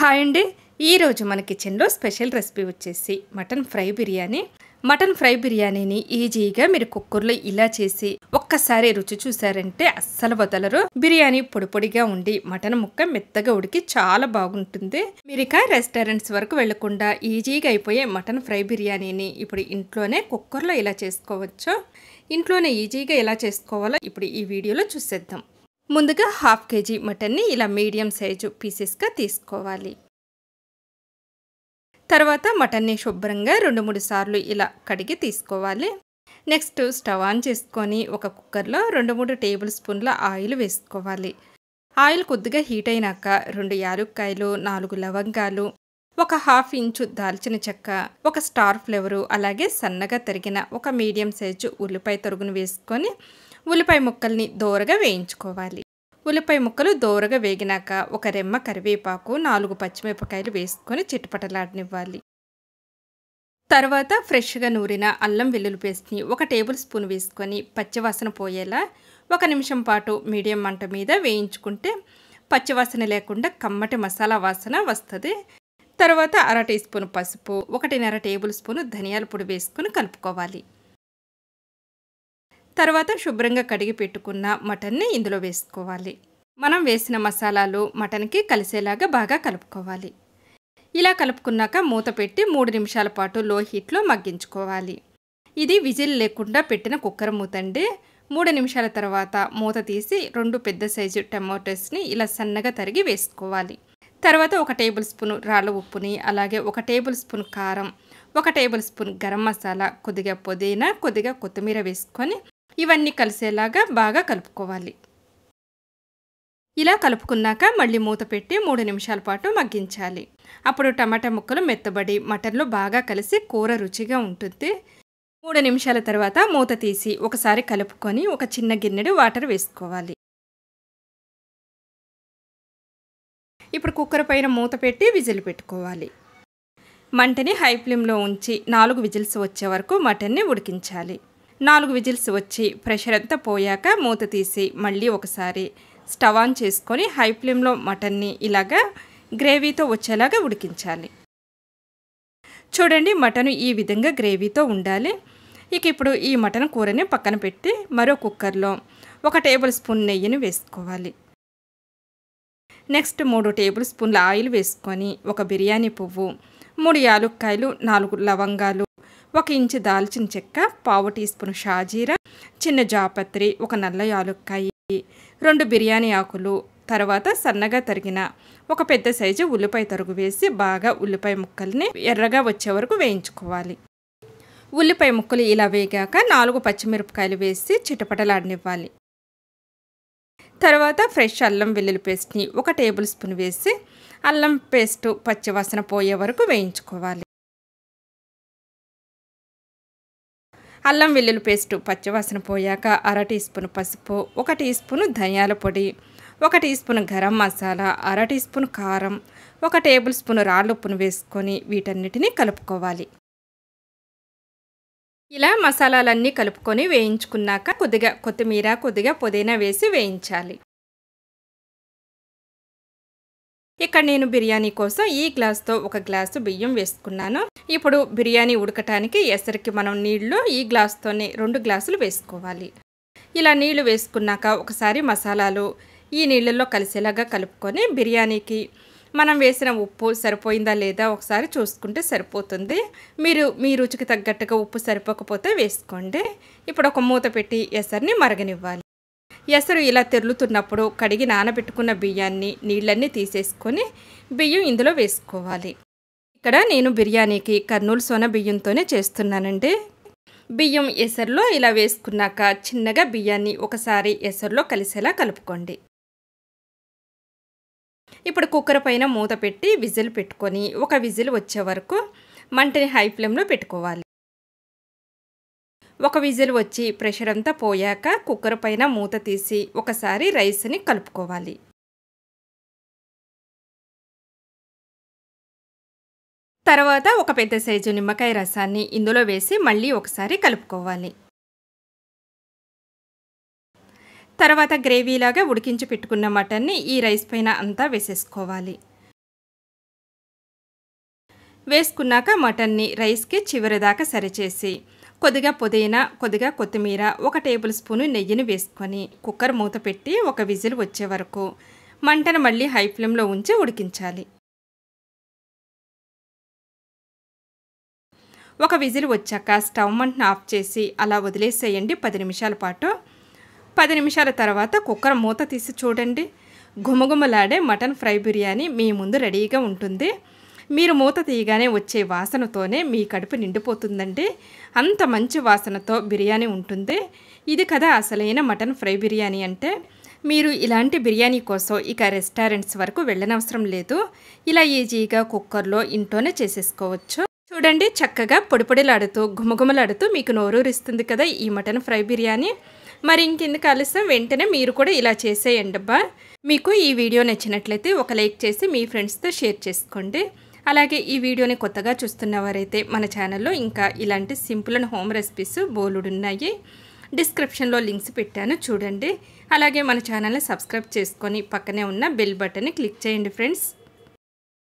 hi అండి ఈరోజు మన కిచెన్లో స్పెషల్ రెసిపీ వచ్చేసి mutton fry biryani mutton fry బిర్యానీని ఈజీగా మీరు కుక్కర్లో ఇలా చేసి ఒక్కసారి రుచి చూసారంటే అస్సలు వదలరు బిర్యానీ పొడిపొడిగా ఉండి మటన్ ముక్క మెత్తగా ఉడికి చాలా బాగుంటుంది మీరు ఇక రెస్టారెంట్స్ వరకు వెళ్లకుండా ఈజీగా అయిపోయే మటన్ ఫ్రై బిర్యానీని ఇప్పుడు ఇంట్లోనే కుక్కర్లో ఇలా చేసుకోవచ్చు ఇంట్లోనే ఈజీగా ఎలా చేసుకోవాలో ఇప్పుడు ఈ వీడియోలో చూసేద్దాం ముందుగా హాఫ్ కేజీ మటన్ని ఇలా మీడియం సైజు పీసెస్గా తీసుకోవాలి తర్వాత మటన్ని శుభ్రంగా రెండు మూడు సార్లు ఇలా కడిగి తీసుకోవాలి నెక్స్ట్ స్టవ్ ఆన్ చేసుకొని ఒక కుక్కర్లో రెండు మూడు టేబుల్ స్పూన్ల ఆయిల్ వేసుకోవాలి ఆయిల్ కొద్దిగా హీట్ అయినాక రెండు యాలుక్కాయలు నాలుగు లవంగాలు ఒక హాఫ్ ఇంచు దాల్చిన చెక్క ఒక స్టార్ ఫ్లేవరు అలాగే సన్నగా తరిగిన ఒక మీడియం సైజు ఉల్లిపాయ తరుగును వేసుకొని ఉల్లిపాయ ముక్కల్ని దోరగా వేయించుకోవాలి ఉల్లిపాయ ముక్కలు దోరగా వేగినాక ఒక రెమ్మ కరివేపాకు నాలుగు పచ్చిమిరపకాయలు వేసుకొని చిట్టుపటలాడనివ్వాలి తర్వాత ఫ్రెష్గా నూరిన అల్లం వెల్లుల్లి పేస్ట్ని ఒక టేబుల్ స్పూన్ వేసుకొని పచ్చివాసన పోయేలా ఒక నిమిషం పాటు మీడియం మంట మీద వేయించుకుంటే పచ్చివాసన లేకుండా కమ్మటి మసాలా వాసన వస్తుంది తర్వాత అర టీ స్పూన్ పసుపు ఒకటిన్నర టేబుల్ స్పూన్ ధనియాల పొడి వేసుకొని కలుపుకోవాలి తర్వాత శుభ్రంగా కడిగి పెట్టుకున్న మటన్ని ఇందులో వేసుకోవాలి మనం వేసిన మసాలాలు మటన్కి కలిసేలాగా బాగా కలుపుకోవాలి ఇలా కలుపుకున్నాక మూత పెట్టి మూడు నిమిషాల పాటు లో హీట్లో మగ్గించుకోవాలి ఇది విజిల్ లేకుండా పెట్టిన కుక్కర్ మూత అండి మూడు నిమిషాల తర్వాత మూత తీసి రెండు పెద్ద సైజు టమాటోస్ని ఇలా సన్నగా తరిగి వేసుకోవాలి తర్వాత ఒక టేబుల్ స్పూన్ రాళ్ళ ఉప్పుని అలాగే ఒక టేబుల్ స్పూన్ కారం ఒక టేబుల్ స్పూన్ గరం మసాలా కొద్దిగా పుదీనా కొద్దిగా కొత్తిమీర వేసుకొని ఇవన్నీ కలిసేలాగా బాగా కలుపుకోవాలి ఇలా కలుపుకున్నాక మళ్ళీ మూత పెట్టి మూడు నిమిషాల పాటు మగ్గించాలి అప్పుడు టమాటా ముక్కలు మెత్తబడి మటన్లో బాగా కలిసి కూర రుచిగా ఉంటుంది మూడు నిమిషాల తర్వాత మూత తీసి ఒకసారి కలుపుకొని ఒక చిన్న గిన్నెడు వాటర్ వేసుకోవాలి ఇప్పుడు కుక్కర్ పైన మూత పెట్టి విజిల్ పెట్టుకోవాలి మంటని హై ఫ్లేమ్లో ఉంచి నాలుగు విజిల్స్ వచ్చే వరకు మటన్ని ఉడికించాలి నాలుగు విజిల్స్ వచ్చి ప్రెషర్ అంతా పోయాక మూత తీసి మళ్ళీ ఒకసారి స్టవ్ ఆన్ చేసుకొని హై ఫ్లేమ్లో మటన్ని ఇలాగా గ్రేవీతో వచ్చేలాగా ఉడికించాలి చూడండి మటన్ ఈ విధంగా గ్రేవీతో ఉండాలి ఇక ఇప్పుడు ఈ మటన్ కూరని పక్కన పెట్టి మరో కుక్కర్లో ఒక టేబుల్ స్పూన్ నెయ్యిని వేసుకోవాలి నెక్స్ట్ మూడు టేబుల్ స్పూన్ల ఆయిల్ వేసుకొని ఒక బిర్యానీ పువ్వు మూడు యాలుక్కాయలు నాలుగు లవంగాలు ఒక ఇంచు దాల్చిన చెక్క పావు టీ స్పూన్ షాజీరా చిన్న జాపత్రి ఒక నల్ల యాలుక్కాయి రెండు బిర్యానీ ఆకులు తర్వాత సన్నగా తరిగిన ఒక పెద్ద సైజు ఉల్లిపాయ తరుగు వేసి బాగా ఉల్లిపాయ ముక్కల్ని ఎర్రగా వచ్చే వరకు వేయించుకోవాలి ఉల్లిపాయ ముక్కలు ఇలా వేగాక నాలుగు పచ్చిమిరపకాయలు వేసి చిటపటలాడనివ్వాలి తర్వాత ఫ్రెష్ అల్లం వెల్లుల్లి పేస్ట్ని ఒక టేబుల్ స్పూన్ వేసి అల్లం పేస్టు పచ్చివాసన పోయే వరకు వేయించుకోవాలి అల్లం వెల్లుల్లి పేస్టు పచ్చివాసన పోయాక అర టీ స్పూన్ పసుపు ఒక టీ స్పూన్ ధనియాల పొడి ఒక టీ స్పూన్ గరం మసాలా అర టీ స్పూన్ కారం ఒక టేబుల్ స్పూన్ ఉప్పును వేసుకొని వీటన్నిటిని కలుపుకోవాలి ఇలా మసాలాలన్నీ కలుపుకొని వేయించుకున్నాక కొద్దిగా కొత్తిమీర కొద్దిగా పుదీనా వేసి వేయించాలి ఇక్కడ నేను బిర్యానీ కోసం ఈ గ్లాస్తో ఒక గ్లాసు బియ్యం వేసుకున్నాను ఇప్పుడు బిర్యానీ ఉడకటానికి ఎసరికి మనం నీళ్లు ఈ గ్లాస్తోనే రెండు గ్లాసులు వేసుకోవాలి ఇలా నీళ్లు వేసుకున్నాక ఒకసారి మసాలాలు ఈ నీళ్ళల్లో కలిసేలాగా కలుపుకొని బిర్యానీకి మనం వేసిన ఉప్పు సరిపోయిందా లేదా ఒకసారి చూసుకుంటే సరిపోతుంది మీరు మీ రుచికి తగ్గట్టుగా ఉప్పు సరిపోకపోతే వేసుకోండి ఇప్పుడు ఒక మూత పెట్టి ఎసరిని మరగనివ్వాలి ఎసరు ఇలా తెరులుతున్నప్పుడు కడిగి నానబెట్టుకున్న బియ్యాన్ని నీళ్ళన్నీ తీసేసుకొని బియ్యం ఇందులో వేసుకోవాలి ఇక్కడ నేను బిర్యానీకి కర్నూలు సోన బియ్యంతోనే చేస్తున్నానండి బియ్యం ఎసరులో ఇలా వేసుకున్నాక చిన్నగా బియ్యాన్ని ఒకసారి ఎసరులో కలిసేలా కలుపుకోండి ఇప్పుడు కుక్కర్ పైన మూత పెట్టి విజిల్ పెట్టుకొని ఒక విజిల్ వచ్చే వరకు మంటని హై ఫ్లేమ్లో పెట్టుకోవాలి ఒక విజిల్ వచ్చి ప్రెషర్ అంతా పోయాక కుక్కర్ పైన మూత తీసి ఒకసారి రైస్ని కలుపుకోవాలి తర్వాత ఒక పెద్ద సైజు నిమ్మకాయ రసాన్ని ఇందులో వేసి మళ్ళీ ఒకసారి కలుపుకోవాలి తర్వాత గ్రేవీలాగా ఉడికించి పెట్టుకున్న మటన్ని ఈ రైస్ పైన అంతా వేసేసుకోవాలి వేసుకున్నాక మటన్ని రైస్కి చివరిదాకా సరిచేసి కొద్దిగా పుదీనా కొద్దిగా కొత్తిమీర ఒక టేబుల్ స్పూను నెయ్యిని వేసుకొని కుక్కర్ మూత పెట్టి ఒక విజిల్ వచ్చే వరకు మంటను మళ్ళీ హై ఫ్లేమ్లో ఉంచి ఉడికించాలి ఒక విజిల్ వచ్చాక స్టవ్ మంటను ఆఫ్ చేసి అలా వదిలేసేయండి పది నిమిషాల పాటు పది నిమిషాల తర్వాత కుక్కర్ మూత తీసి చూడండి గుమగుమలాడే మటన్ ఫ్రై బిర్యానీ మీ ముందు రెడీగా ఉంటుంది మీరు మూత తీయగానే వచ్చే వాసనతోనే మీ కడుపు నిండిపోతుందండి అంత మంచి వాసనతో బిర్యానీ ఉంటుంది ఇది కదా అసలైన మటన్ ఫ్రై బిర్యానీ అంటే మీరు ఇలాంటి బిర్యానీ కోసం ఇక రెస్టారెంట్స్ వరకు వెళ్ళనవసరం లేదు ఇలా ఈజీగా కుక్కర్లో ఇంట్లోనే చేసేసుకోవచ్చు చూడండి చక్కగా పొడిపొడిలాడుతూ గుమగుమలాడుతూ మీకు నోరూరిస్తుంది కదా ఈ మటన్ ఫ్రై బిర్యానీ మరి ఇంకెందుకు ఆలస్యం వెంటనే మీరు కూడా ఇలా చేసేయండి అబ్బా మీకు ఈ వీడియో నచ్చినట్లయితే ఒక లైక్ చేసి మీ ఫ్రెండ్స్తో షేర్ చేసుకోండి అలాగే ఈ వీడియోని కొత్తగా చూస్తున్నవారైతే మన ఛానల్లో ఇంకా ఇలాంటి సింపుల్ అండ్ హోమ్ రెసిపీస్ బోలుడున్నాయి డిస్క్రిప్షన్లో లింక్స్ పెట్టాను చూడండి అలాగే మన ఛానల్ని సబ్స్క్రైబ్ చేసుకొని పక్కనే ఉన్న బెల్ బటన్ని క్లిక్ చేయండి ఫ్రెండ్స్